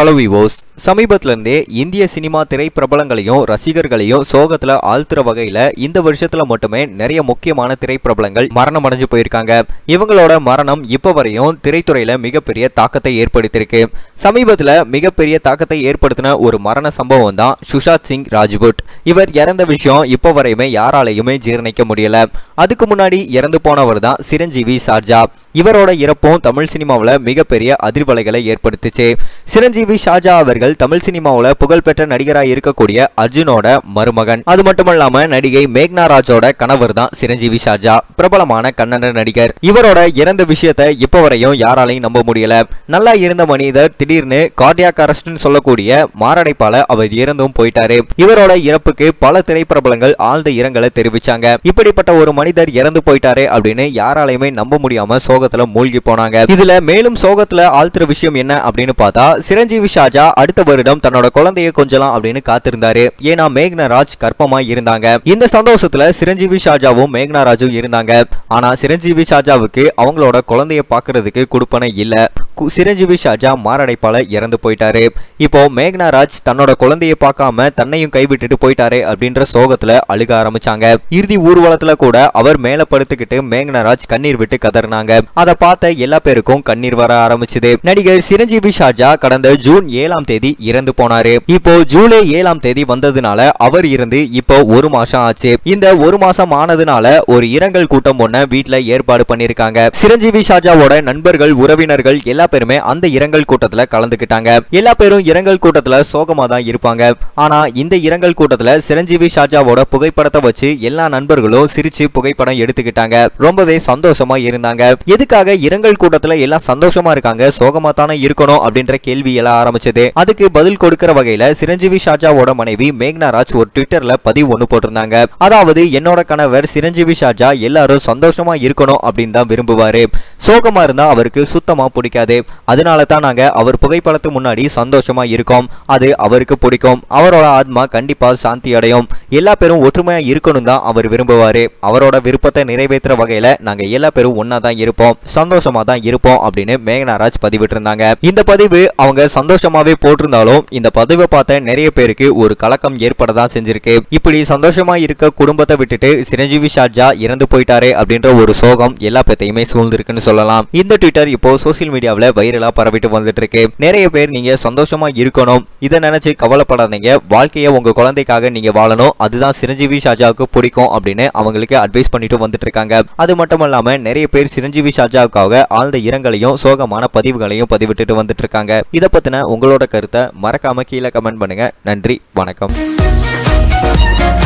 Hello viewers, சமீபத்திலேருந்தே இந்திய cinema திரை பிரபலங்களையும் ரசிகர்களையும் சோகத்துல ஆழ்த்துற வகையில இந்த வருஷத்துல மட்டுமே நிறைய முக்கியமான திரை பிரபலங்கள் மரணம் அடைஞ்சு போயிருக்காங்க இவங்களோட மரணம் இப்போ வரையும் திரைத்துறையில் மிகப்பெரிய தாக்கத்தை ஏற்படுத்தியிருக்கு சமீபத்தில் மிகப்பெரிய தாக்கத்தை ஏற்படுத்தின ஒரு மரண சம்பவம் தான் சுஷாத் சிங் ராஜ்புட் இவர் இறந்த விஷயம் இப்போ வரையுமே யாராலையுமே ஜீரணிக்க முடியல அதுக்கு முன்னாடி இறந்து போனவர் தான் சிரஞ்சீவி சார்ஜா இவரோட இறப்பும் தமிழ் சினிமாவில் மிகப்பெரிய அதிர்வலைகளை ஏற்படுத்துச்சு சிரஞ்சீவி ஷாஜா அவர்கள் அவர்கள் தமிழ் சினிமாவில் புகழ்பெற்ற நடிகராக இருக்கக்கூடிய அர்ஜுனோட மருமகன் அது மட்டுமல்லாம நடிகை மேக்னா ராஜோட கணவர் தான் சிரஞ்சீவி ஷாஜா பிரபலமான கன்னட நடிகர் இவரோட இறந்த விஷயத்தை இப்ப வரையும் யாராலையும் நம்ப முடியல நல்லா இருந்த மனிதர் திடீர்னு கார்டியா கரஸ்ட் சொல்லக்கூடிய மாரடைப்பால அவர் இறந்தும் போயிட்டாரு இவரோட இறப்புக்கு பல திரைப்பிரபலங்கள் ஆழ்ந்த இரங்கலை தெரிவிச்சாங்க இப்படிப்பட்ட ஒரு மனிதர் இறந்து போயிட்டாரு அப்படின்னு யாராலையுமே நம்ப முடியாம சோகத்துல மூழ்கி போனாங்க இதுல மேலும் சோகத்துல ஆழ்த்துற விஷயம் என்ன அப்படின்னு பார்த்தா சிரஞ்சீவி ஷாஜா அடுத்த வருடம் தன்னோட குழந்தையை கொஞ்சலாம் அப்படின்னு காத்திருந்தாரு ஏன்னா மேக்னராஜ் ராஜ் கற்பமாய் இருந்தாங்க இந்த சந்தோஷத்துல சிரஞ்சீவி ஷாஜாவும் மேக்னராஜும் இருந்தாங்க ஆனா சிரஞ்சீவி ஷாஜாவுக்கு அவங்களோட குழந்தைய பாக்குறதுக்கு கொடுப்பன இல்ல சிரஞ்சீவி ஷாஜா மாரடைப்பால இறந்து போயிட்டாரு இப்போ மேக்னா ராஜ் தன்னோட குழந்தைய பார்க்காம தன்னையும் கைவிட்டுட்டு போயிட்டாரு அப்படின்ற சோகத்துல அழுக ஆரம்பிச்சாங்க இறுதி ஊர்வலத்துல கூட அவர் மேல படுத்துக்கிட்டு மேக்னா ராஜ் கண்ணீர் விட்டு கதறினாங்க அதை பார்த்த எல்லா பேருக்கும் கண்ணீர் வர ஆரம்பிச்சது நடிகர் சிரஞ்சீவி ஷாஜா கடந்த ஜூன் ஏழாம் தேதி இறந்து போனாரு இப்போ ஜூலை ஏழாம் தேதி வந்ததுனால அவர் இருந்து இப்போ ஒரு மாசம் ஆச்சு இந்த ஒரு மாசம் ஆனதுனால ஒரு இரங்கல் கூட்டம் ஒன்ன வீட்டுல ஏற்பாடு பண்ணிருக்காங்க சிரஞ்சீவி ஷாஜாவோட நண்பர்கள் உறவினர்கள் எல்லா பேருமே அந்த இரங்கல் கூட்டத்துல கலந்துகிட்டாங்க எல்லா பேரும் இரங்கல் கூட்டத்துல சோகமா தான் இருப்பாங்க ஆனா இந்த இரங்கல் கூட்டத்துல சிரஞ்சீவி ஷாஜாவோட புகைப்படத்தை வச்சு எல்லா நண்பர்களும் சிரிச்சு புகைப்படம் எடுத்துக்கிட்டாங்க ரொம்பவே சந்தோஷமா இருந்தாங்க எதுக்காக இரங்கல் கூட்டத்துல எல்லாம் சந்தோஷமா இருக்காங்க சோகமா தானே இருக்கணும் அப்படின்ற கேள்வி எல்லாம் ஆரம்பிச்சது அதுக்கு பதில் கொடுக்கிற வகையில சிரஞ்சீவி ஷாஜாவோட மனைவி மேக்னா ராஜ் ஒரு ட்விட்டர்ல பதிவு ஒன்று போட்டிருந்தாங்க அதாவது என்னோட கணவர் சிரஞ்சீவி ஷாஜா எல்லாரும் சந்தோஷமா இருக்கணும் அப்படின்னு தான் விரும்புவாரு சோகமாக இருந்தால் அவருக்கு சுத்தமாக பிடிக்காது அதனால தான் நாங்கள் அவர் புகைப்படத்து முன்னாடி சந்தோஷமாக இருக்கோம் அது அவருக்கு பிடிக்கும் அவரோட ஆத்மா கண்டிப்பாக சாந்தி அடையும் எல்லா பேரும் ஒற்றுமையாக இருக்கணும் தான் அவர் விரும்புவார் அவரோட விருப்பத்தை நிறைவேற்றுற வகையில் நாங்கள் எல்லா பேரும் ஒன்றா தான் இருப்போம் சந்தோஷமாக தான் இருப்போம் அப்படின்னு மேகனாராஜ் பதிவிட்டிருந்தாங்க இந்த பதிவு அவங்க சந்தோஷமாகவே போட்டிருந்தாலும் இந்த பதிவை பார்த்த நிறைய பேருக்கு ஒரு கலக்கம் ஏற்பட தான் செஞ்சிருக்கு இப்படி சந்தோஷமாக இருக்க குடும்பத்தை விட்டுட்டு சிரஞ்சீவி ஷார்ஜா இறந்து போயிட்டாரே அப்படின்ற ஒரு சோகம் எல்லா பேத்தையுமே சூழ்ந்திருக்குன்னு சொல்லலாம் இந்த ட்விட்டர் இப்போ சோசியல் மீடியாவில் வைரலாக பரவிட்டு வந்துட்டு இருக்கு நிறைய பேர் நீங்கள் சந்தோஷமா இருக்கணும் இதை நினச்சி கவலைப்படாதீங்க வாழ்க்கையை உங்கள் குழந்தைக்காக நீங்கள் வாழணும் அதுதான் சிரஞ்சீவி ஷாஜாவுக்கு பிடிக்கும் அப்படின்னு அவங்களுக்கு அட்வைஸ் பண்ணிட்டு வந்துட்டு இருக்காங்க அது மட்டும் இல்லாமல் நிறைய பேர் சிரஞ்சீவி ஷாஜாவுக்காக ஆழ்ந்த இரங்கலையும் சோகமான பதிவுகளையும் பதிவிட்டுட்டு வந்துட்டு இருக்காங்க இதை பற்றின உங்களோட கருத்தை மறக்காமல் கீழே கமெண்ட் பண்ணுங்கள் நன்றி வணக்கம்